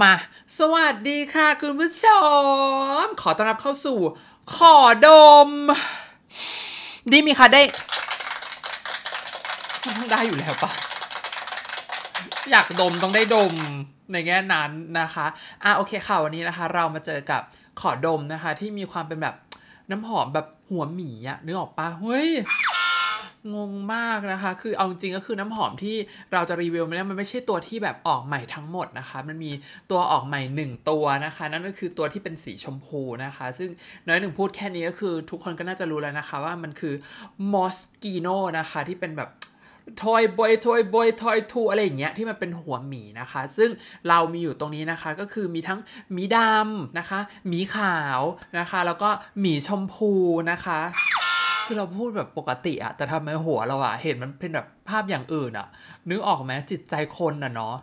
มา สวัสดีค่ะ คุณผู้ชมขอต้อนรับเข้าสู่ ขอดม ดีมีค่ะได้ ได้อยู่แล้วปะอยากดมต้องได้ดมในแง่นั้นนะคะ อ่ะโอเคค่ะวันนี้นะคะ เรามาเจอกับขอดมนะคะ ที่มีความเป็นแบบน้ำหอมแบบหัวหมีอะนึกออกปะเฮ้ยงงมากนะคะ คือเอาจริงก็คือน้ำหอมที่เราจะรีวิวมันมันไม่ใช่ตัวที่แบบออกใหม่ทั้งหมดนะคะ มันมีตัวออกใหม่1ตัวนะคะ นั่นก็คือตัวที่เป็นสีชมพูนะคะ ซึ่งน้อยหนึ่งพูดแค่นี้ก็คือ ทุกคนก็น่าจะรู้แล้วนะคะว่ามันคือมอสกิโนนะคะที่เป็นแบบทอยบอยทอยบอยทอยทูอะไรอย่างเงี้ยที่มันเป็นหัวหมีนะคะ ซึ่งเรามีอยู่ตรงนี้นะคะก็คือมีทั้งหมีดำนะคะหมีขาวนะคะ แล้วก็หมีชมพูนะคะคือเราพูดแบบปกติอะแต่ทำไมหัวเราอะ เห็นมันเป็นแบบภาพอย่างอื่นอะนึกออกไหมจิตใจคนอะเนาะ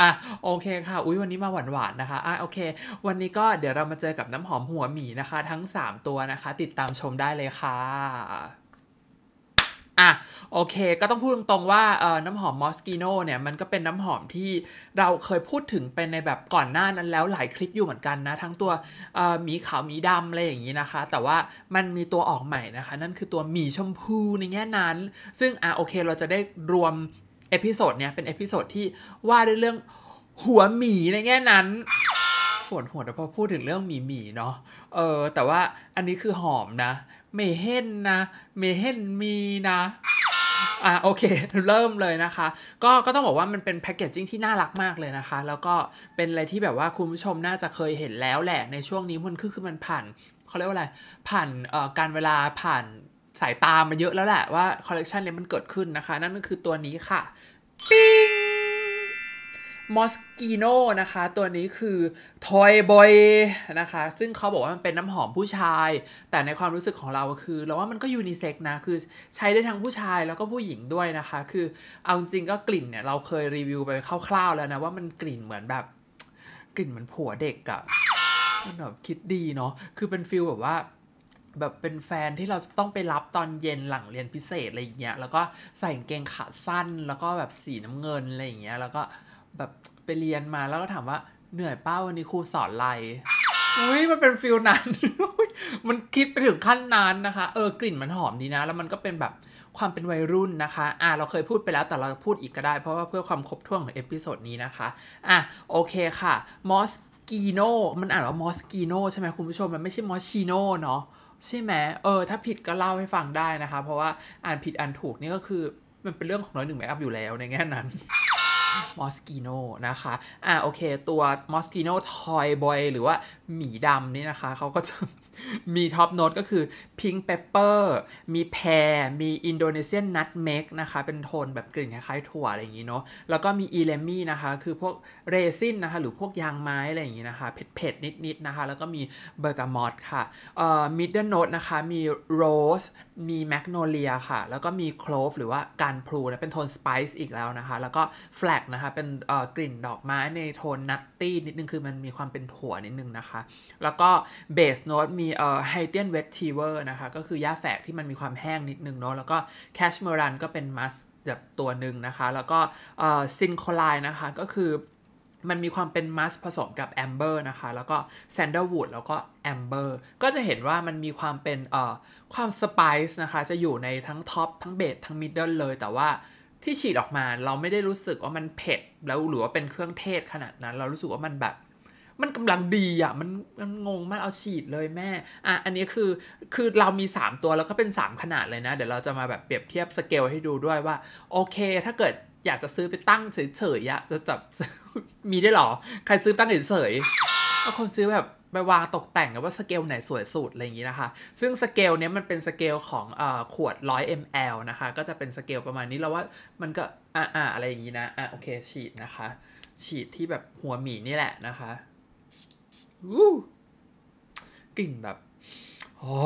อ่ะโอเคค่ะ อุ้ยวันนี้มาหวานๆนะคะอ่ะโอเค วันนี้ก็เดี๋ยวเรามาเจอกับน้ำหอมหัวหมีนะคะ ทั้ง 3 ตัวนะคะ ติดตามชมได้เลยค่ะอ่ะโอเค ก็ต้องพูดตรงๆว่าน้ำหอมมอสกิโนเนี่ยมันก็เป็นน้ำหอมที่เราเคยพูดถึงเป็นในแบบก่อนหน้านั้นแล้วหลายคลิปอยู่เหมือนกันนะทั้งตัวหมีขาวหมีดำอะไรอย่างนี้นะคะ แต่ว่ามันมีตัวออกใหม่นะคะนั่นคือตัวหมีชมพูในแง่นั้นซึ่งอ่ะโอเคเราจะได้รวมเอพิโซดเนี่ยเป็นเอพิโซดที่ว่าด้วยเรื่องหัวหมีในแง่นั้นปวดหัวแต่พอพูดถึงเรื่องหมีหมีเนาะเออแต่ว่าอันนี้คือหอมนะเมเฮนนะเมเฮนมีนะอ่ะโอเคเริ่มเลยนะคะ ก็ก็ต้องบอกว่ามันเป็นแพคเกจจิ้งที่น่ารักมากเลยนะคะ แล้วก็เป็นอะไรที่แบบว่าคุณผู้ชมน่าจะเคยเห็นแล้วแหละ ในช่วงนี้มันคือคือมันผ่านเขาเรียกว่าอะไรผ่านเอ่อการเวลาผ่านสายตามาเยอะแล้วแหละว่าคอลเลกชันนี้มันเกิดขึ้นนะคะนั่นก็คือตัวนี้ค่ะปิงมอสกิโนนะคะ ตัวนี้คือทอยบอยนะคะ ซึ่งเขาบอกว่ามันเป็นน้ำหอมผู้ชาย แต่ในความรู้สึกของเราคือ เราว่ามันก็ยูนิเซ็กนะ คือใช้ได้ทั้งผู้ชายแล้วก็ผู้หญิงด้วยนะคะ คือเอาจริงก็กลิ่นเนี่ย เราเคยรีวิวไปคร่าว ๆ แล้วนะ ว่ามันกลิ่นเหมือนแบบ กลิ่นเหมือนผัวเด็กอะมันแบบคิดดีเนาะคือเป็นฟิลแบบว่า แบบเป็นแฟนที่เราต้องไปรับตอนเย็นหลังเรียนพิเศษอะไรอย่างเงี้ยแล้วก็ใส่กางเกงขาสั้น แล้วก็แบบสีน้ำเงินอะไรอย่างเงี้ยแล้วก็แบบไปเรียนมาแล้วก็ถามว่าเหนื่อยป้าวันนี้ครูสอนอะไรอุ้ยมันเป็นฟิลนั้น มันคิดไปถึงขั้นนั้นนะคะ เออกลิ่นมันหอมดีนะ แล้วมันก็เป็นแบบความเป็นวัยรุ่นนะคะ อ่ะ เราเคยพูดไปแล้วแต่เราพูดอีกก็ได้เพราะว่าเพื่อความครบถ้วนของเอพิโซดนี้นะคะ อ่ะ โอเคค่ะมอสกีโนมันอ่านว่ามอสกีโนใช่ไหมคุณผู้ชมมันไม่ใช่มอสชิโนเนาะใช่ไหมเออถ้าผิดก็เล่าให้ฟังได้นะคะ เพราะว่าอ่านผิดอ่านถูกนี่ก็คือ มันเป็นเรื่องของน้อยหนึ่งแมคอัพอยู่แล้ว ในแง่นั้นมอสกิโนนะคะ อ่าโอเคตัวมอสกิโนทอยบอยหรือว่าหมีดำนี่นะคะเขาก็จะมีท็อปโน้ตก็คือพิงค์เปปเปอร์มีแพรมีอินโดนีเซียนนัทเมกนะคะ เป็นโทนแบบกลิ่นคล้ายๆถั่ว อะไรอย่างนี้เนาะแล้วก็มีอีเลมี่นะคะคือพวกเรซินนะคะ หรือพวกยางไม้ อะไรอย่างนี้นะคะ เผ็ดๆ นิดๆ นะคะ แล้วก็มีเบอร์กามอตค่ะเอ่อมิดเดิลโน้ตนะคะมีโรสมีแมกโนเลียค่ะ แล้วก็มีโคลฟหรือว่าการพลูนะเป็นโทนสไปซ์อีกแล้วนะคะแล้วก็แฟลกนะคะเป็นกลิ่นดอกไม้ในโทนนัตตี้นิดนึงคือมันมีความเป็นถั่วนิดนึงนะคะ แล้วก็เบสโน้ตมีไฮเทียนเวททีเวอร์นะคะก็คือหญ้าแฝกที่มันมีความแห้งนิดนึงเนาะแล้วก็แคชเมอรันก็เป็นมัสแบบตัวหนึ่งนะคะ แล้วก็ซินโคไลนะคะก็คือมันมีความเป็นมัสผสมกับแอมเบอร์นะคะแล้วก็แซนเดอร์วูดแล้วก็แอมเบอร์ก็จะเห็นว่ามันมีความเป็นเอ่อความสไปซ์นะคะ จะอยู่ในทั้งท็อปทั้งเบสทั้งมิดเดิลเลยแต่ว่าที่ฉีดออกมาเราไม่ได้รู้สึกว่ามันเผ็ดแล้วหรือว่าเป็นเครื่องเทศขนาดนั้น เรารู้สึกว่ามันแบบมันกำลังดีอ่ะมันมันงงมากเอาฉีดเลยแม่อ่ะอันนี้คือคือเรามี3ตัวแล้วก็เป็น3 ขนาดเลยนะเดี๋ยวเราจะมาแบบเปรียบเทียบสเกลให้ดูด้วยว่าโอเค ถ้าเกิดอยากจะซื้อไปตั้งเฉยๆอะจะจับมีได้หรอ ใครซื้อตั้งเฉยๆาคนซื้อแบบไปวางตกแต่งว่าสเกลไหนสวยสุดอะไรอย่างนี้นะคะ ซึ่งสเกลเนี้ยมันเป็นสเกลของอขวด100 ml นะคะ ก็จะเป็นสเกลประมาณนี้เราว่ามันก็อ่าอ่าอะไรอย่างนี้นะ อ่ะโอเคฉีดนะคะ ฉีดที่แบบหัวหมีนี่แหละนะคะ วู้กลิ่นแบบโอ้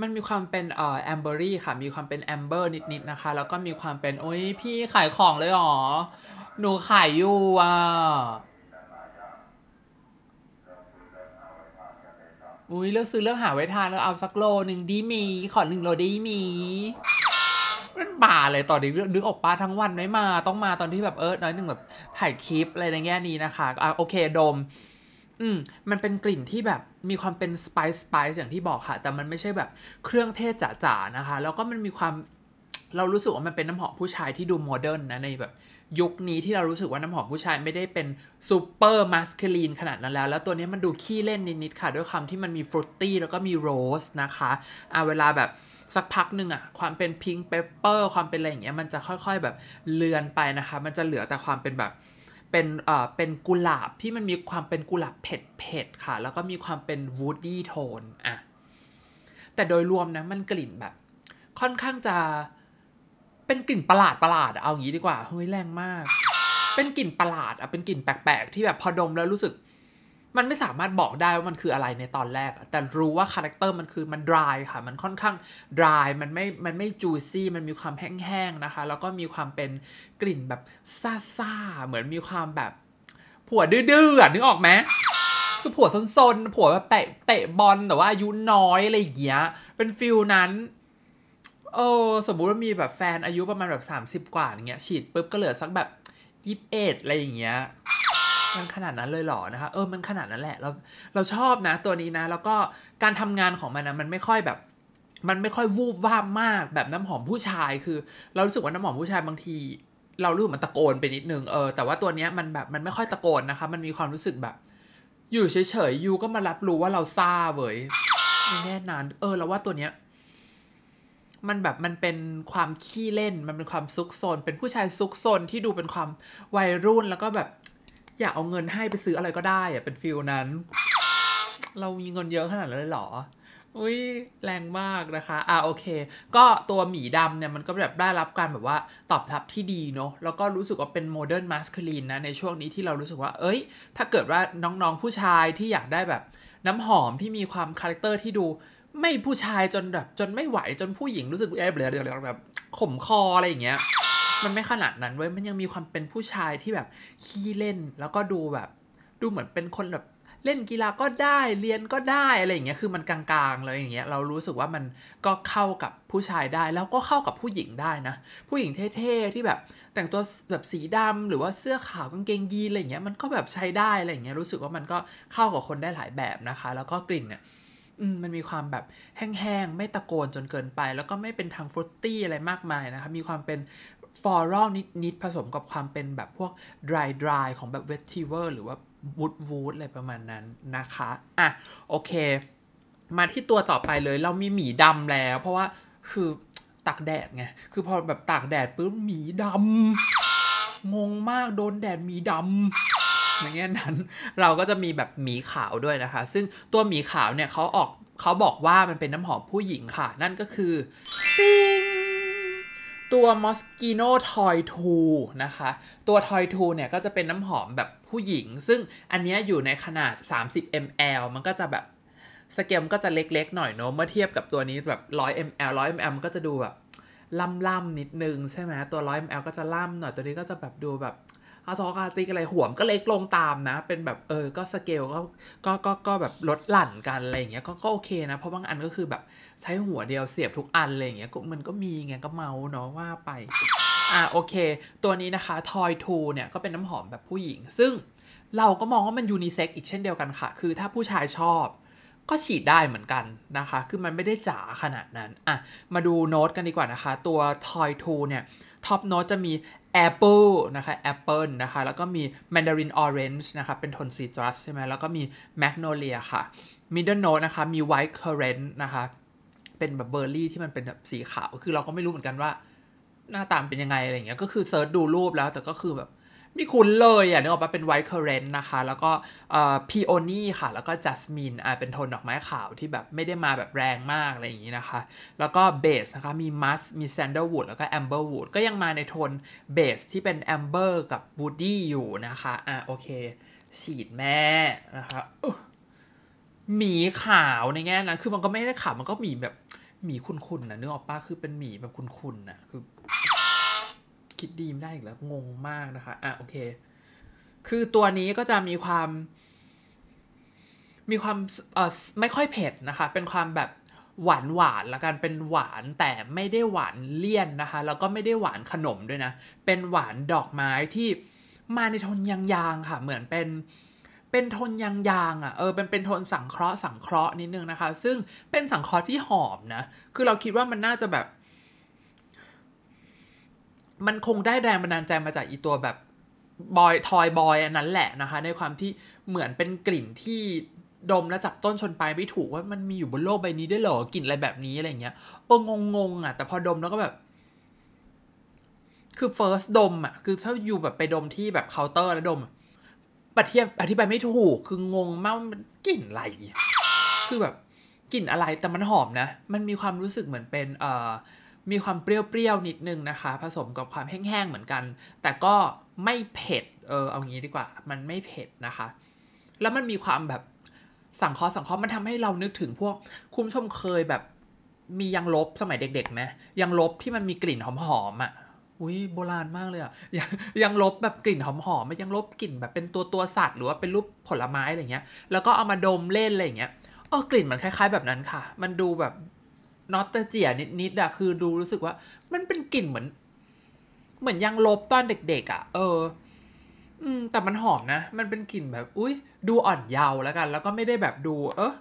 มันมีความเป็นเอ่อแอมเบอรี่ค่ะ มีความเป็นแอมเบอร์นิดๆนะคะ แล้วก็มีความเป็นโอ้ยพี่ขายของเลยหรอ หนูขายอยู่อ่ะอุ้ยเลือกซื้อเลือกหาไว้ทานแล้วเอาสักโลหนึ่งดีมีขอหนึ่งโลดีมีมันบ่าเลย ตอนนี้นึกออกป้า ทั้งวันไม่มา ต้องมาตอนที่แบบเออน้อยหนึ่งแบบถ่ายคลิปอะไรในแง่นี้นะคะอ่ะโอเคดม อืมมันเป็นกลิ่นที่แบบมีความเป็นสไปซ์สไปซ์อย่างที่บอกค่ะ แต่มันไม่ใช่แบบเครื่องเทศจ๋าๆ นะคะ แล้วก็มันมีความเรารู้สึกว่ามันเป็นน้ำหอมผู้ชายที่ดูโมเดิร์นนะในแบบ ยุคนี้ที่เรารู้สึกว่าน้ำหอมผู้ชายไม่ได้เป็นซูเปอร์มัสคลีนขนาดนั้นแล้ว แล้วตัวนี้มันดูขี้เล่นนิดๆค่ะ ด้วยความที่มันมีฟรุตตี้แล้วก็มีโรสนะคะอ่าเวลาแบบสักพักหนึ่งอะความเป็นพิงค์เปเปอร์ความเป็นอะไรอย่างเงี้ยมันจะค่อย ๆแบบเลือนไปนะคะ มันจะเหลือแต่ความเป็นแบบเป็นเอ่อเป็นกุหลาบที่มันมีความเป็นกุหลาบเผ็ดๆค่ะ แล้วก็มีความเป็นวูดดี้โทนอ่ะแต่โดยรวมนะมันกลิ่นแบบ ค่อนข้างจะเป็นกลิ่นประหลาดประหลาดเอางี้ดีกว่าเฮ้ยแรงมาก เป็นกลิ่นประหลาดอ่ะเป็นกลิ่นแปลกๆ ที่แบบพอดมแล้วรู้สึก มันไม่สามารถบอกได้ว่ามันคืออะไรในตอนแรก แต่รู้ว่าคาแรคเตอร์มันคือมัน dry ค่ะมันค่อนข้าง dry มันไม่ มันไม่ juicy มันมีความแห้งๆนะคะ แล้วก็มีความเป็นกลิ่นแบบซ่าเหมือนมีความแบบ ผัวดื้อๆนึกออกไหมคือผัวซนๆผัวแบบเตะเตะบอลแต่ว่าอายุน้อยอะไรอย่างเงี้ยเป็นฟิลนั้นเออสมมุติว่ามีแบบแฟนอายุประมาณแบบ 30 กว่าอย่างเงี้ย ฉีดปุ๊บก็เหลือสักแบบยี่สิบเอ็ดอะไรอย่างเงี้ยมันขนาดนั้นเลยเหรอนะคะเออมันขนาดนั้นแหละเราเราชอบนะ ตัวนี้นะ แล้วก็การทำงานของมันนะมันไม่ค่อยแบบ มันไม่ค่อยวูบวาบมากแบบน้ำหอมผู้ชายคือ เรารู้สึกว่าน้ำหอมผู้ชายบางที เรารู้สึกมันตะโกนไปนิดนึงเออ แต่ว่าตัวเนี้ยมันแบบมันไม่ค่อยตะโกนนะคะ มันมีความรู้สึกแบบ อยู่เฉยๆยูก็มารับรู้ว่าเราซาเว้ยแน่นานเออแล้วว่าตัวเนี้ยมันแบบมันเป็นความ ขี้เล่น มันเป็นความซุกซน เป็นผู้ชายซุกซนที่ดูเป็นความวัยรุ่น แล้วก็แบบอยากเอาเงินให้ไปซื้ออะไรก็ได้อะเป็นฟิลนั้น เรามีเงินเยอะขนาดนั้นเลยเหรออุ้ยแรงมากนะคะอ่าโอเค ก็ตัวหมีดำเนี่ยมันก็แบบได้รับการแบบว่าตอบรับที่ดีเนาะแล้วก็รู้สึกว่าเป็นโมเดิร์นมาสคลีนนะ ในช่วงนี้ที่เรารู้สึกว่า เอ้ยถ้าเกิดว่าน้องๆผู้ชายที่อยากได้แบบน้ำหอมที่มีความคาแรคเตอร์ที่ดูไม่ผู้ชายจนแบบจนไม่ไหวจนผู้หญิงรู้สึกแอบเบือเดือแบบขมคออะไรอย่างเงี้ยมันไม่ขนาดนั้นเว้ยมันยังมีความเป็นผู้ชายที่แบบขี้เล่นแล้วก็ดูแบบ ดูเหมือนเป็นคนแบบเล่นกีฬาก็ได้เรียนก็ได้อะไรอย่างเงี้ยคือมันกลางๆเลยอย่างเงี้ยเรารู้สึกว่ามันก็เข้ากับผู้ชายได้ แล้วก็เข้ากับผู้หญิงได้นะ ผู้หญิงเท่ๆที่แบบ แต่งตัวแบบสีดำหรือว่าเสื้อขาวกางเกงยีนอะไรอย่างเงี้ยมันก็แบบใช้ได้อะไรอย่างเงี้ยรู้สึกว่ามันก็เข้ากับคนได้หลายแบบนะคะ แล้วก็กลิ่นเนี่ยมันมีความแบบแห้งๆ ไม่ตะโกนจนเกินไป แล้วก็ไม่เป็นทางฟรุตตี้อะไรมากมายนะคะ มีความเป็น ฟอรัลนิดๆผสมกับความเป็นแบบพวก dry dry ของแบบเว v e เวอร์หรือว่าวูดวูดอะไรประมาณนั้นนะคะ อ่ะโอเค มาที่ตัวต่อไปเลยเรามีหมีดำแล้ว เพราะว่าคือตากแดดไง คือพอแบบตากแดดปุ๊บหมีดำงงมากโดนแดดหมีดำในแง่นั้นเราก็จะมีแบบหมีขาวด้วยนะคะ ซึ่งตัวหมีขาวเนี่ยเขาออกเขาบอกว่ามันเป็นน้ำหอมผู้หญิงค่ะ นั่นก็คือปิงตัว Moschino Toy 2นะคะ ตัว Toy 2เนี่ยก็จะเป็นน้ำหอมแบบผู้หญิง ซึ่งอันนี้อยู่ในขนาด 30 ml มันก็จะแบบสเกลก็จะเล็กๆหน่อยเนาะเมื่อเทียบกับตัวนี้แบบ 100 ml 100 ml มันก็จะดูแบบ ล่ำๆนิดนึงใช่ไหมตัว 100 ml ก็จะล่ำหน่อยตัวนี้ก็จะแบบดูแบบอาซอกาจิกอะไรหัวมก็เล็กลงตามนะเป็นแบบเออก็สเกลก็ก็ก็ก็แบบลดหลั่นกันอะไรอย่างเงี้ยก็ก็โอเคนะเพราะบางอันก็คือแบบใช้หัวเดียวเสียบทุกอันอะไรอย่างเงี้ยมันก็มีไงก็เมาเนาะว่าไป อ่าโอเคตัวนี้นะคะทอยทูเนี่ยก็เป็นน้ำหอมแบบผู้หญิง ซึ่งเราก็มองว่ามันยูนิเซ็กอีกเช่นเดียวกันค่ะ คือถ้าผู้ชายชอบก็ฉีดได้เหมือนกันนะคะ คือมันไม่ได้จ๋าขนาดนั้นอ่ะมาดูโน้ตกันดีกว่านะคะ ตัวทอยทูเนี่ยท็อปโน้ตจะมี Apple นะคะ Apple นะคะ แล้วก็มี Mandarin Orange นะคะ เป็นโทนซีตรัสใช่ไหมแล้วก็มี Magnolia ค่ะ Middle Note นะคะ มี White Currant นะคะ เป็นแบบเบอร์รี่ที่มันเป็นแบบสีขาวคือเราก็ไม่รู้เหมือนกันว่าหน้าตามเป็นยังไง อะไรเงี้ยก็คือเซิร์ชดูรูปแล้ว แต่ก็คือแบบไม่คุ้นเลยอ่ะนึกออกปะเป็นไวท์เคอร์เรนต์นะคะ แล้วก็พีโอนี่ค่ะ แล้วก็จัสมินอ่ะเป็นโทนดอกไม้ขาวที่แบบไม่ได้มาแบบแรงมากอะไรอย่างนี้นะคะ แล้วก็เบสนะคะมีมัสมีแซนเดอร์วูดแล้วก็แอมเบอร์วูดก็ยังมาในโทนเบสที่เป็นแอมเบอร์กับวูดดี้อยู่นะคะ อ่ะโอเคฉีดแม่นะคะหมีขาวในแง่นั้นคือมันก็ไม่ได้ขาวมันก็หมีแบบหมีคุณๆนะนึกออกปะคือเป็นหมีแบบคุณๆนะคือคิดดีไม่ได้อีกแล้วงงมากนะคะอ่ะโอเคคือตัวนี้ก็จะมีความ มีความเออไม่ค่อยเผ็ดนะคะ เป็นความแบบหวานหวานละกันเป็นหวานแต่ไม่ได้หวานเลี่ยนนะคะ แล้วก็ไม่ได้หวานขนมด้วยนะ เป็นหวานดอกไม้ที่มาในโทนยางๆค่ะ เหมือนเป็นเป็นโทนยางๆอ่ะเออเป็นเป็นโทนสังเคราะห์ สังเคราะห์นิดนึงนะคะ ซึ่งเป็นสังเคราะห์ที่หอมนะ คือเราคิดว่ามันน่าจะแบบมันคงได้แรงบันดาลใจมาจากอีตัวแบบบอยทอยบอยอันนั้นแหละนะคะในความที่เหมือนเป็นกลิ่นที่ดมแล้วจับต้นชนปลายไม่ถูกว่ามันมีอยู่บนโลกใบนี้ได้หรอกลิ่นอะไรแบบนี้อะไรเงี้ยเอองงงอ่ะแต่พอดมแล้วก็แบบ คือ first ดมอ่ะคือถ้าอยู่แบบไปดมที่แบบเคาน์เตอร์ แล้วดมปฏิบอธิบายไม่ถูก คืองงมากมันกลิ่นอะไร คือแบบกลิ่นอะไรแต่มันหอมนะ มันมีความรู้สึกเหมือนเป็นเอ่อมีความเปรี้ยวๆนิดนึงนะคะ ผสมกับความแห้งๆ เหมือนกัน แต่ก็ไม่เผ็ดเออเอางี้ดีกว่ามันไม่เผ็ดนะคะ แล้วมันมีความแบบสังเคราะห์สังเคราะห์มันทำให้เรานึกถึงพวกคุณชมเคยแบบ มียังลบสมัยเด็กๆไหมยังลบที่มันมีกลิ่นหอมๆอ่ะอุ้ยโบราณมากเลยอ่ะยังยังลบแบบกลิ่นหอมๆมันยังลบกลิ่นแบบเป็นตัวตัวสัตว์ หรือว่าเป็นรูปผลไม้อะไรเงี้ย แล้วก็เอามาดมเล่นอะไรเงี้ยอ๋อกลิ่นมันคล้ายๆแบบนั้นค่ะ มันดูแบบนอตเจียนิดๆอะคือดูรู้สึกว่ามันเป็นกลิ่นเหมือน เหมือนยังลบตอนเด็กๆอะเอออืมแต่มันหอมนะ มันเป็นกลิ่นแบบ อุ้ยดูอ่อนเยาว์แล้วกัน แล้วก็ไม่ได้แบบดู เออ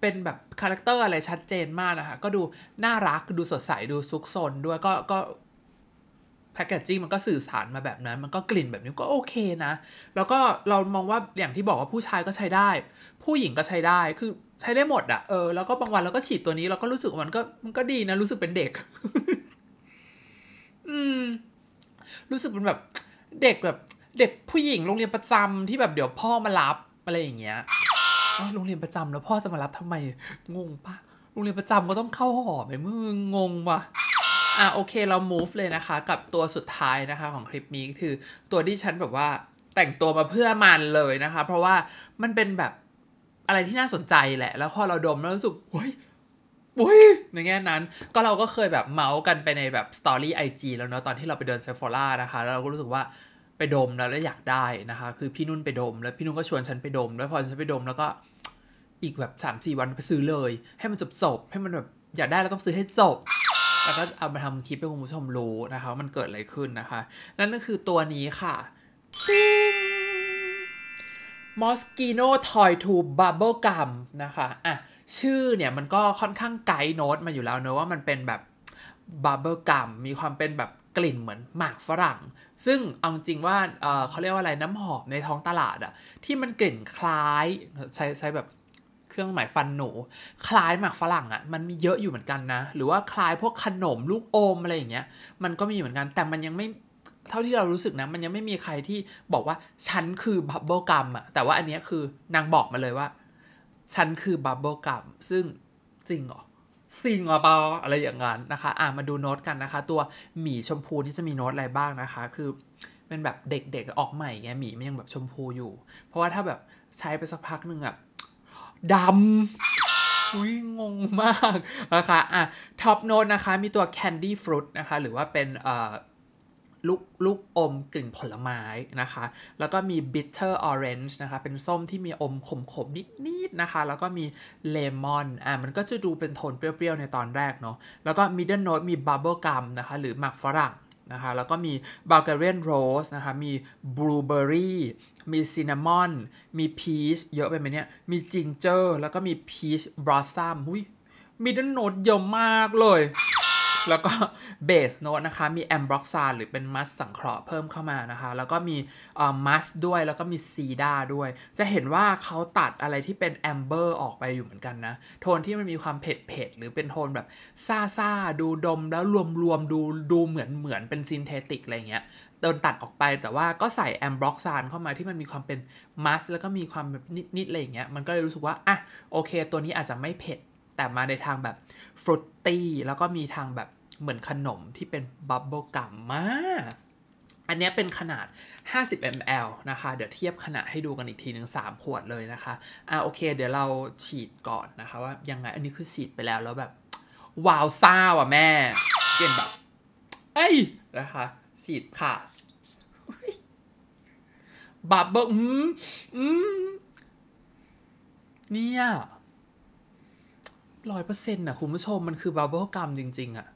เป็นแบบคาแรคเตอร์อะไรชัดเจนมากนะคะก็ดู น่ารักดูสดใส ดูซุกซนด้วยก็ก็แพคเกจจิ้งมันก็สื่อสารมาแบบนั้น มันก็กลิ่นแบบนี้ก็โอเคนะแล้วก็เรามองว่าอย่างที่บอกว่าผู้ชายก็ใช้ได้ ผู้หญิงก็ใช้ได้คือใช้ได้หมดอะ่ะ เออ แล้วก็บางวันเราก็ฉีดตัวนี้เราก็รู้สึกมันก็มันก็ดีนะรู้สึกเป็นเด็ก อืม รู้สึกเป็นแบบเด็กแบบเด็กผู้หญิงโรงเรียนประจำที่แบบเดี๋ยวพ่อมารับอะไรอย่างเงี้ยโรงเรียนประจำแล้วพ่อจะมารับทำไมงงปะโรงเรียนประจำก็ต้องเข้าหอไปมมึงงงวะอ่ะโอเคเรา move เลยนะคะ กับตัวสุดท้ายนะคะ ของคลิปนี้คือ ตัวที่ฉันแบบว่าแต่งตัวมาเพื่อมันเลยนะคะ เพราะว่ามันเป็นแบบอะไรที่น่าสนใจแหละ แล้วพอเราดมแล้วรู้สึกเฮ้ยเฮ้ยในแง่นั้น ก็เราก็เคยแบบเมาส์กันไปในแบบสตอรี่ไอจีแล้วเนาะ ตอนที่เราไปเดินเซฟอร่านะคะ แล้วเราก็รู้สึกว่าไปดมแล้วแล้วอยากได้นะคะ คือพี่นุ่นไปดม แล้วพี่นุ่นก็ชวนฉันไปดม แล้วพอฉันไปดมแล้วก็อีกแบบ3ามสี่วันไปซื้อเลย ให้มันจบจบให้มันแบบอยากได้แล้วต้องซื้อให้จบ แล้วก็เอามาทำคลิปให้คุณผู้ชมรู้นะคะ มันเกิดอะไรขึ้นนะคะ นั่นก็คือตัวนี้ค่ะิงมอสกิโนทอยทูบับเบิลกัมนะคะ อ่ะ ชื่อเนี่ยมันก็ค่อนข้างไกด์โน้ตมาอยู่แล้วเนอะว่ามันเป็นแบบบับเบิลกัมมีความเป็นแบบกลิ่นเหมือนหมากฝรั่ง ซึ่งเอาจริงว่าเเขาเรียกว่าอะไรน้ำหอมในท้องตลาดอะที่มันกลิ่นคล้ายใช้ใช้แบบเครื่องหมายฟันหนู คล้ายหมากฝรั่งอะมันมีเยอะอยู่เหมือนกันนะ หรือว่าคล้ายพวกขนมลูกอมอะไรอย่างเงี้ยมันก็มีเหมือนกันแต่มันยังไม่เท่าที่เรารู้สึกนะมันยังไม่มีใครที่บอกว่าฉันคือ บับเบิลกัมอะแต่ว่าอันเนี้ยคือนางบอกมาเลยว่าฉันคือบับเบิลกัมซึ่งจริงเหรอซิงอเปล่าอะไรอย่างนั้นนะคะอ่ามาดูโน้ตกันนะคะ ตัวหมีชมพูนี่จะมีโน้ตอะไรบ้างนะคะ คือเป็นแบบเด็กๆออกใหม่ไงหมีมันยังแบบชมพูอยู่ เพราะว่าถ้าแบบใช้ไปสักพักหนึ่งอะดำอุ้ยงงมากนะคะอ่ะท็อปโน้ตนะคะมีตัวแคนดี้ฟรุตนะคะหรือว่าเป็นเอ่อลูกลูกอม กลิ่นผลไม้นะคะ แล้วก็มี bitter orange นะคะ เป็นส้มที่มีอมขมขมนิด ๆ นะคะ แล้วก็มีเลมอนอ่ะมันก็จะดูเป็นโทนเปรี้ยว ๆ ในตอนแรกเนาะแล้วก็ middle note มี bubble gum นะคะ หรือหมากฝรั่งนะคะ แล้วก็มี Bulgarian Rose นะคะ มี Blueberry มี Cinnamon มี Peach เยอะไปไหมเนี่ยมี Ginger แล้วก็มี Peach Blossom หุ้ยม d ด l e n โน e เยอะมากเลยแล้วก็เบสโน้ตนะคะมีแอมบล็อกซานหรือเป็นมัสสังเคราะห์เพิ่มเข้ามานะคะ แล้วก็มีมัสด้วยแล้วก็มีซีด้าด้วย จะเห็นว่าเขาตัดอะไรที่เป็นแอมเบอร์ออกไปอยู่เหมือนกันนะ โทนที่มันมีความเผ็ดเผ็ดหรือเป็นโทนแบบซาซาดูดม แล้วรวมรวมดูดูเหมือนเหมือนเป็นซินเทติกอะไรเงี้ยโดนตัดออกไปแต่ว่าก็ใส่แอมบล็อกซานเข้ามาที่มันมีความเป็นมัสแล้วก็มีความแบบนิดๆอะไรอย่างเงี้ยมันก็เลยรู้สึกว่าอ่ะโอเค ตัวนี้อาจจะไม่เผ็ดแต่มาในทางแบบฟรุตตี้แล้วก็มีทางแบบเหมือนขนมที่เป็นบับเบิลกัมมาก อันนี้เป็นขนาด 50 ml นะคะ เดี๋ยวเทียบขนาดให้ดูกันอีกทีหนึ่ง3 ขวดเลยนะคะอ่าโอเคเดี๋ยวเราฉีดก่อนนะคะว่ายังไงอันนี้คือฉีดไปแล้วแล้วแบบว้าวซ่าว่ะแม่ เก่งแบบเอ้ยนะคะฉีดค่ะบับเบิ้ลอืมอืมเนี่ยร้อยเปอร์เซ็นต์อ่ะคุณผู้ชมมันคือบับเบิลกัมจริงๆอ่ะ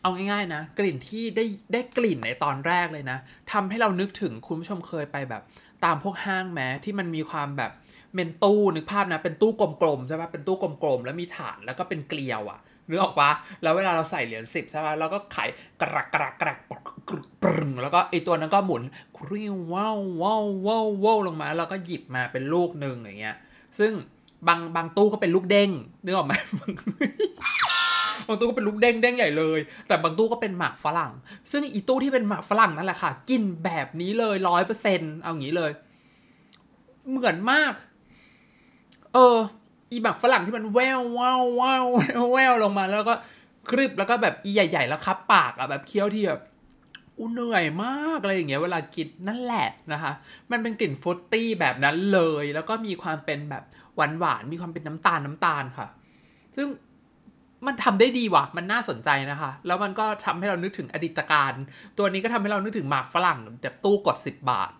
เอาง่ายๆนะกลิ่นที่ได้ได้กลิ่นในตอนแรกเลยนะทำให้เรานึกถึงคุณผู้ชมเคยไปแบบ ตามพวกห้างแม้ที่มันมีความแบบเป็นตู้นึกภาพนะเป็นตู้กลมๆใช่ปะเป็นตู้กลมๆแล้วมีฐานแล้วก็เป็นเกลียวอ่ะนึกออกปะแล้วเวลาเราใส่เหรียญสิบใช่ปะเราก็ไขกระกระกระกระปรึงแล้วก็ไอตัวนั้นก็หมุนคริ้วว้าวว้าวว้าวลงมาแล้วก็หยิบมาเป็นลูกหนึ่งอย่างเงี้ยซึ่งบางบางตู้ก็เป็นลูกเด้งนึกออกไหมบางตู้ก็เป็นลูกเด้งเด้งใหญ่เลย แต่บางตู้ก็เป็นหมากฝรั่ง ซึ่งอีตู้ที่เป็นหมากฝรั่งนั่นแหละค่ะ กินแบบนี้เลยร้อยเปอร์เซ็นต์เอางี้เลย เหมือนมาก เอออีหมากฝรั่งที่มันแววแววแววแววลงมา แล้วก็คลิปแล้วก็แบบอีใหญ่ ๆ แล้วครับ ปากอะแบบเคี้ยวที่แบบอูเหนื่อยมากอะไรอย่างเงี้ยเวลากินนั่นแหละนะคะ มันเป็นกลิ่นฟรุตตี้แบบนั้นเลยแล้วก็มีความเป็นแบบหวานหวานมีความเป็นน้ำตาลน้ำตาลค่ะ ซึ่งมันทำได้ดีว่ะ มันน่าสนใจนะคะ แล้วมันก็ทำให้เรานึก ถึงอดีตการ ตัวนี้ก็ทำให้เรานึกถึงหมากฝรั่งแบบตู้กด 10 บาท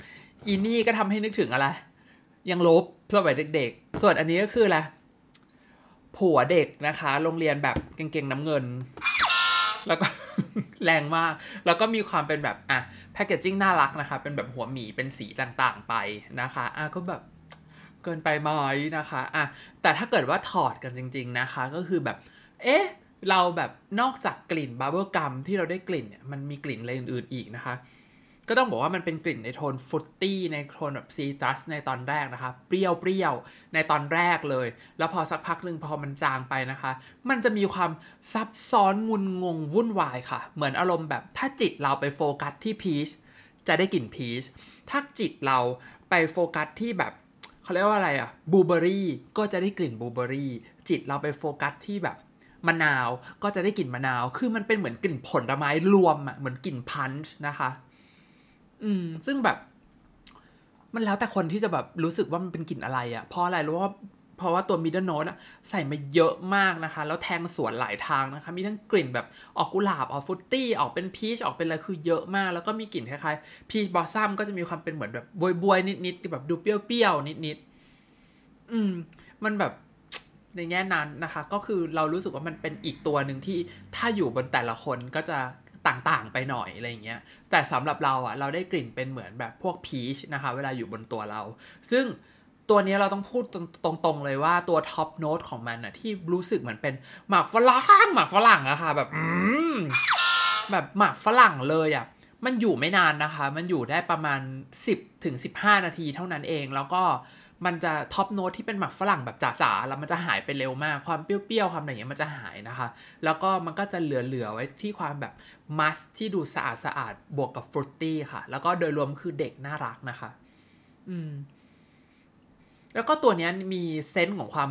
อีนี่ก็ทำให้นึกถึงอะไร ยังลบสมัยเด็กๆ ส่วนอันนี้ก็คืออะไร ผัวเด็กนะคะ โรงเรียนแบบเก่งๆน้ำเงิน แล้วก็แรงมาก แล้วก็มีความเป็นแบบอ่ะแพคเกจจิ้งน่ารักนะคะ เป็นแบบหัวหมีเป็นสีต่างๆ ไปนะคะ อ่ะก็แบบเกินไปไหมนะคะอ่ะแต่ถ้าเกิดว่าถอดกันจริงๆนะคะ ก็คือแบบ เอ๊ะ เราแบบนอกจากกลิ่นบาร์เบิลกัมที่เราได้กลิ่นเนี่ย มันมีกลิ่นอะไรอื่นๆอีกนะคะ ก็ต้องบอกว่ามันเป็นกลิ่นในโทนฟุตตี้ในโทนแบบซีตรัสในตอนแรกนะคะ เปรี้ยวเปรี้ยวในตอนแรกเลย แล้วพอสักพักหนึ่งพอมันจางไปนะคะ มันจะมีความซับซ้อนงุนงงวุ่นวายค่ะ เหมือนอารมณ์แบบ ถ้าจิตเราไปโฟกัสที่พีช จะได้กลิ่นพีช ถ้าจิตเราไปโฟกัสที่แบบเขาเรียกว่าอะไรอะบูเบอรี่ ก็จะได้กลิ่นบูเบอรี่ จิตเราไปโฟกัสที่แบบ มะนาวก็จะได้กลิ่นมะนาว คือมันเป็นเหมือนกลิ่นผลไม้รวมอะเหมือนกลิ่นพันช์นะคะ อืม ซึ่งแบบ มันแล้วแต่คนที่จะแบบรู้สึกว่ามันเป็นกลิ่นอะไรอะเพราะอะไรรู้ว่าเพราะว่าตัวมิดเดิลโนตใส่มาเยอะมากนะคะ แล้วแทงสวนหลายทางนะคะ มีทั้งกลิ่นแบบออกกุหลาบ ออกฟุตตี้ ออกเป็นพีชออกเป็นอะไร คือเยอะมาก แล้วก็มีกลิ่นคล้ายๆพีชบอสซัมก็จะมีความเป็นเหมือนแบบบวยๆนิดๆแบบดูเปรี้ยวๆนิดๆ อืมมันแบบในแง่นั้นนะคะ ก็คือเรารู้สึกว่ามันเป็นอีกตัวหนึ่งที่ถ้าอยู่บนแต่ละคนก็จะต่างๆไปหน่อยอะไรอย่างเงี้ย แต่สำหรับเราอะ่ะเราได้กลิ่นเป็นเหมือนแบบพวกพีชนะคะ เวลาอยู่บนตัวเรา ซึ่งตัวนี้เราต้องพูดตรง ๆเลยว่าตัวท็อปโน้ตของมันอะที่รู้สึกเหมือนเป็นหมากฝรั่งหมากฝรั่งอะค่ะ แบบแบบหมากฝรั่งเลยอะมันอยู่ไม่นานนะคะมันอยู่ได้ประมาณ 10 ถึง 15 นาทีเท่านั้นเอง แล้วก็มันจะท็อปโน้ตที่เป็นหมักฝรั่งแบบจ๋าๆแล้วมันจะหายไปเร็วมากความเปรี้ยวๆความอะไรอย่างเงี้ยมันจะหายนะคะ แล้วก็มันก็จะเหลือๆไว้ที่ความแบบมัสที่ดูสะอาดๆบวกกับฟรุตตี้ค่ะ แล้วก็โดยรวมคือเด็กน่ารักนะคะ อืมแล้วก็ตัวนี้มีเซนส์ของความ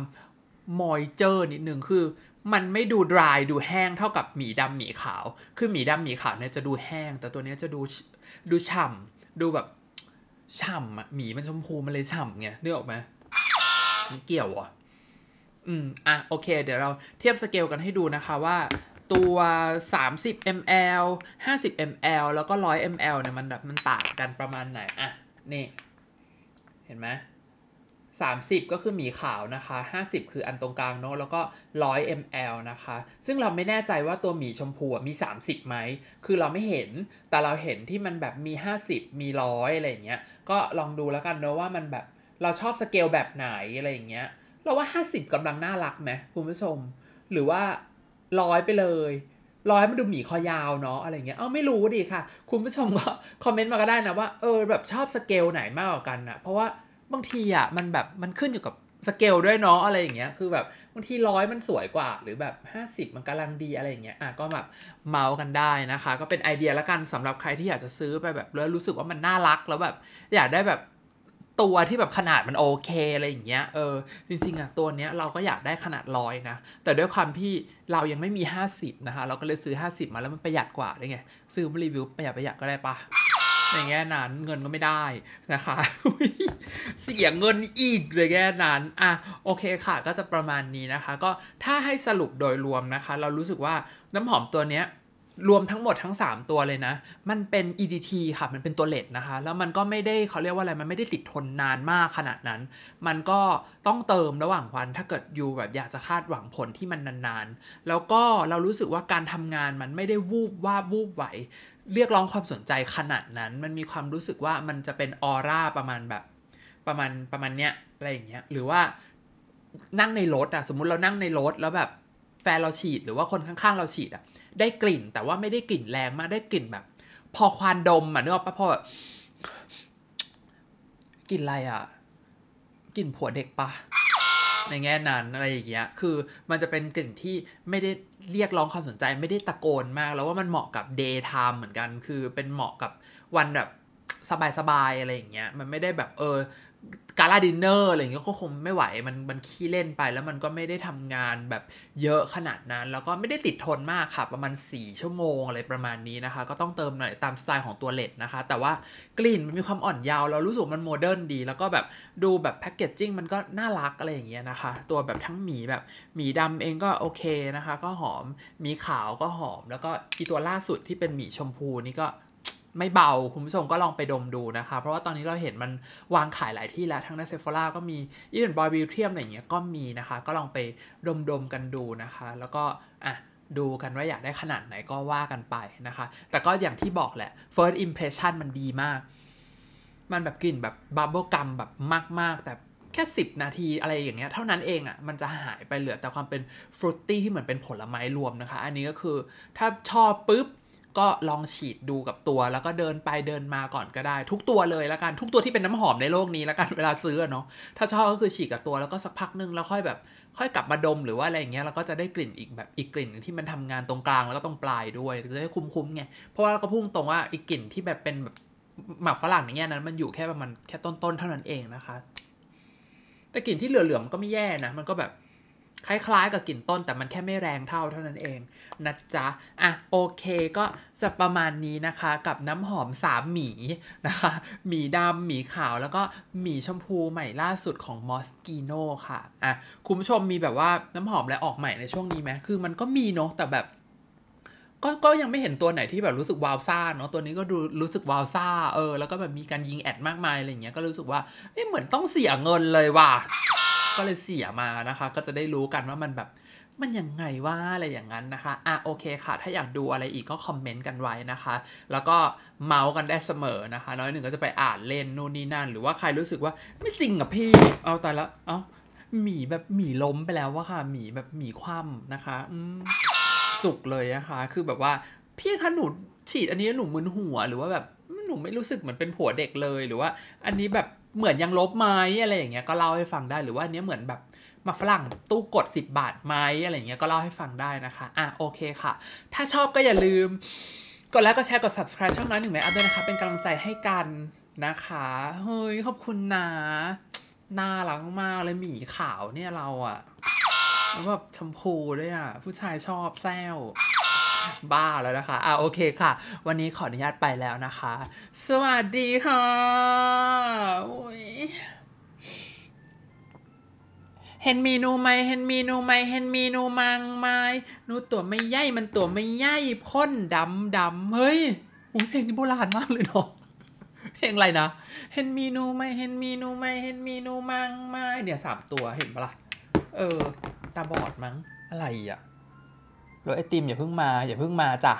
มอยเจอร์นิดหนึ่งคือ มันไม่ดูดรายดูแห้งเท่ากับหมีดำหมีขาว คือหมีดำหมีขาวเนี่ยจะดูแห้ง แต่ตัวนี้จะดูดูฉ่ำดูแบบฉ่ำอะหมีมันชมพูมันเลยฉ่ำไงเนื้อออกไหมมันเกี่ยวอ่ะอืม อ่ะโอเคเดี๋ยวเราเทียบสเกลกันให้ดูนะคะว่า ตัว30 ml 50 ml แล้วก็100 ml เนี่ยมันแบบมันต่างกันประมาณไหนอ่ะนี่ เห็นไหม30 ก็คือหมีขาวนะคะ 50 คืออันตรงกลางเนาะแล้วก็ 100 ml นะคะซึ่งเราไม่แน่ใจว่าตัวหมีชมพูมี 30ไหม คือเราไม่เห็นแต่เราเห็นที่มันแบบมี 50 มีร้อยอะไรอย่างเงี้ยก็ลองดูแล้วกันเนาะว่ามันแบบเราชอบสเกลแบบไหนอะไรอย่างเงี้ยเราว่า 50 กำลังน่ารักไหมคุณผู้ชมหรือว่าร้อยไปเลยร้อยมันดูหมีคอยาวเนาะอะไรเงี้ยเอ้าไม่รู้ดิค่ะ คุณผู้ชมก็คอมเมนต์มาก็ได้นะว่าเออแบบชอบสเกลไหนมากกว่ากันอนะเพราะว่าบางทีอ่ะมันแบบมันขึ้นอยู่กับสเกลด้วยเนาะอะไรอย่างเงี้ยคือแบบบางทีร้อยมันสวยกว่าหรือแบบ 50 มันกำลังดีอะไรอย่างเงี้ยอ่ะก็แบบเมาส์กันได้นะคะ ก็เป็นไอเดียละกันสำหรับใครที่อยากจะซื้อไปแบบแล้วรู้สึกว่ามันน่ารัก แล้วแบบอยากได้แบบตัวที่แบบขนาดมันโอเคอะไรอย่างเงี้ยเออจริงๆอ่ะตัวเนี้ยเราก็อยากได้ขนาดร้อยนะ แต่ด้วยความที่เรายังไม่มี50นะคะเราก็เลยซื้อ 50 มาแล้วมันประหยัดกว่าได้ไงซื้อมารีวิวประหยัดประหยัดก็ได้ปะอย่างเงี้ยนานเงินก็ไม่ได้นะคะเสียเงินอีกเลยแค่นั้นอ่ะ โอเคค่ะ ก็จะประมาณนี้นะคะ ก็ถ้าให้สรุปโดยรวมนะคะ เรารู้สึกว่าน้ำหอมตัวเนี้ย รวมทั้งหมดทั้ง 3 ตัวเลยนะ มันเป็น EDT ค่ะ มันเป็นตัวเลดนะคะ แล้วมันก็ไม่ได้เขาเรียกว่าอะไร มันไม่ได้ติดทนนานมากขนาดนั้น มันก็ต้องเติมระหว่างวัน ถ้าเกิดอยู่แบบอยากจะคาดหวังผลที่มันนานๆ แล้วก็เรารู้สึกว่าการทำงานมันไม่ได้วูบว่าวูบไหว เรียกร้องความสนใจขนาดนั้น มันมีความรู้สึกว่ามันจะเป็นออร่าประมาณแบบประมาณประมาณเนี้ยอะไรอย่างเงี้ย หรือว่านั่งในรถอะสมมุติเรานั่งในรถแล้วแบบแฟนเราฉีดหรือว่าคนข้างๆเราฉีดอะได้กลิ่นแต่ว่าไม่ได้กลิ่นแรงมากได้กลิ่นแบบ พอควันดมอะนึกออกปะพอกลิ่นอะไรอะกลิ่นผัวเด็กปะในแง่นั้น อะไรอย่างเงี้ยคือ มันจะเป็นกลิ่นที่ไม่ได้เรียกร้องความสนใจ ไม่ได้ตะโกนมากแล้วว่ามันเหมาะกับเดย์ไทม์เหมือนกัน คือเป็นเหมาะกับวันแบบสบายๆอะไรอย่างเงี้ยมันไม่ได้แบบเออกาลาดินเนอร์อะไรอย่างเงี้ยก็คงไม่ไหว มันมันขี้เล่นไป แล้วมันก็ไม่ได้ทำงานแบบเยอะขนาดนั้น แล้วก็ไม่ได้ติดทนมากค่ะประมาณ 4 ชั่วโมงอะไรประมาณนี้นะคะ ก็ต้องเติมหน่อยตามสไตล์ของตัวเลดนะคะ แต่ว่ากลิ่นมันมีความอ่อนเยาว์เรารู้สึกมันโมเดิร์นดี แล้วก็แบบดูแบบแพคเกจจิ้งมันก็น่ารักอะไรอย่างเงี้ยนะคะ ตัวแบบทั้งหมีแบบ หมีดำเองก็โอเคนะคะ ก็หอมหมีขาวก็หอม แล้วก็อีตัวล่าสุดที่เป็นหมีชมพูนี่ก็ไม่เบา คุณผู้ชมก็ลองไปดมดูนะคะ เพราะว่าตอนนี้เราเห็นมันวางขายหลายที่แล้ว ทั้งในเซฟอร่าก็มียี่ห้อบอยบิวเทียมอะไรอย่างเงี้ยก็มีนะคะ ก็ลองไปดมดมกันดูนะคะ แล้วก็อ่ะดูกันว่าอยากได้ขนาดไหนก็ว่ากันไปนะคะ แต่ก็อย่างที่บอกแหละ first impression มันดีมาก มันแบบกลิ่นแบบบับเบิลกัมแบบมาก ๆ แต่แค่ 10 นาทีอะไรอย่างเงี้ยเท่านั้นเองอะ่ะ มันจะหายไปเหลือแต่ความเป็นฟรุตตี้ที่เหมือนเป็นผลไม้รวมนะคะ อันนี้ก็คือถ้าชอบปุ๊บก็ลองฉีดดูกับตัวแล้วก็เดินไปเดินมาก่อนก็ได้ ทุกตัวเลยละกัน ทุกตัวที่เป็นน้ำหอมในโลกนี้ละกัน เวลาซื้อเนาะถ้าชอบก็คือฉีดกับตัวแล้วก็สักพักนึงแล้วค่อยแบบค่อยกลับมาดมหรือว่าอะไรอย่างเงี้ยเราก็จะได้กลิ่นอีกแบบอีกกลิ่นที่มันทำงานตรงกลางแล้วก็ตรงปลายด้วยจะได้คุ้มๆไงเพราะว่าเราก็พุ่งตรงว่าอีกกลิ่นที่แบบเป็นแบบหมักฝรั่งอย่างเงี้ยนั้นมันอยู่แค่ประมาณแค่ต้นๆเท่านั้นเองนะคะ แต่กลิ่นที่เหลือๆมันก็ไม่แย่นะ มันก็แบบคล้ายๆกับกลิ่นต้นแต่มันแค่ไม่แรงเท่าเท่านั้นเองนะจ๊ะ อ่ะโอเคก็จะประมาณนี้นะคะ กับน้ำหอมสามหมีนะคะหมีดำหมีขาว แล้วก็หมีชมพูใหม่ล่าสุดของมอสกิโนค่ะอ่ะ คุณผู้ชมมีแบบว่าน้ำหอมอะไรออกใหม่ในช่วงนี้ไหมคือมันก็มีเนาะแต่แบบก็ก็ยังไม่เห็นตัวไหนที่แบบรู้สึกวาวซ่าเนาะตัวนี้ก็ดูรู้สึกวาวซ่าเออ แล้วก็แบบมีการยิงแอดมากมายอะไรเงี้ยก็รู้สึกว่าเออ้เหมือนต้องเสียเงินเลยว่ะก็เลยเสียมานะคะ ก็จะได้รู้กันว่ามันแบบมันยังไงว่าอะไรอย่างนั้นนะคะอ่ะโอเคค่ะ ถ้าอยากดูอะไรอีกก็ คอมเมนต์กันไว้นะคะ แล้วก็เมาส์กันได้เสมอนะคะ น้อยหนึ่งก็จะไปอ่านเล่นนู่นนี่นั่นหรือว่าใครรู้สึกว่าไม่จริงอ่ะพี่เอาตายแล้วเอา้าหมีแบบหมีล้มไปแล้วว่าค่ะหมีแบบหมีคว่ำนะคะจุกเลยนะคะ คือแบบว่าพี่คะหนูฉีดอันนี้หนูมึนหัว หรือว่าแบบหนูไม่รู้สึกเหมือนเป็นผัวเด็กเลย หรือว่า อันนี้แบบเหมือนยังลบไหมอะไรอย่างเงี้ยก็เล่าให้ฟังได้หรือว่าเนี้ยเหมือนแบบมาฝรั่งตู้กด 10 บาทไหมอะไรอย่างเงี้ยก็เล่าให้ฟังได้นะคะ อ่ะโอเคค่ะ ถ้าชอบก็อย่าลืมกดไลค์กดแชร์กด subscribe ช่องน้อยหนึ่งไหมอัพด้วยนะคะ เป็นกำลังใจให้กันนะคะ เฮ้ยขอบคุณนะน่ารักมากเลยหมีขาวเนี่ยเราอะแล้วแบบชมพูด้วยอะผู้ชายชอบแซวบ้าแล้วนะคะ อ่ะโอเคค่ะ วันนี้ขออนุญาตไปแล้วนะคะ สวัสดีค่ะเห็นมีนูไหมเห็นมีนูไหมเห็นมีนูมังไหมนูตัวไม่ใหญ่มันตัวไม่ใหญ่พ่นดำดำเฮ้ย้ย เพลงนี้โบราณมากเลยเนาะ เพลงอะไรนะเห็นมีนูไหมเห็นมีนูไหมเห็นมีนูมังไหมเนี่ยสามตัวเห็นปะล่ะเออ ตาบอดมั้ง อะไรอ่ะรถไอติมอย่าเพิ่งมาอย่าเพิ่งมาจ้ะ